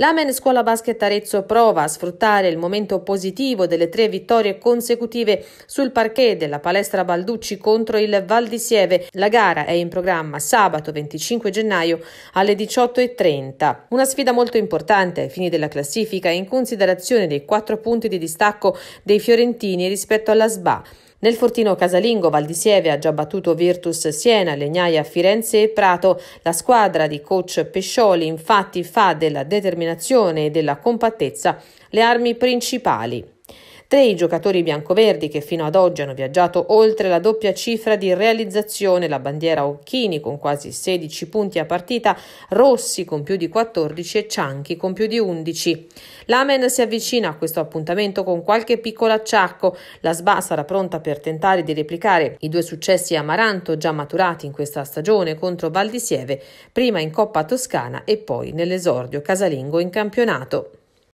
L'Amen Scuola Basket Arezzo prova a sfruttare il momento positivo delle tre vittorie consecutive sul parquet della palestra Balducci contro il Val di Sieve. La gara è in programma sabato 25 gennaio alle 18.30. Una sfida molto importante ai fini della classifica in considerazione dei quattro punti di distacco dei fiorentini rispetto alla SBA. Nel fortino casalingo Val di Sieve ha già battuto Virtus Siena, Legnaia Firenze e Prato. La squadra di coach Pescioli infatti fa della determinazione e della compattezza le armi principali. Tre i giocatori biancoverdi che fino ad oggi hanno viaggiato oltre la doppia cifra di realizzazione, la bandiera Occhini con quasi 16 punti a partita, Rossi con più di 14 e Cianchi con più di 11. L'Amen si avvicina a questo appuntamento con qualche piccolo acciacco, la SBA sarà pronta per tentare di replicare i due successi a Maranto già maturati in questa stagione contro Valdisieve, prima in Coppa Toscana e poi nell'esordio casalingo in campionato.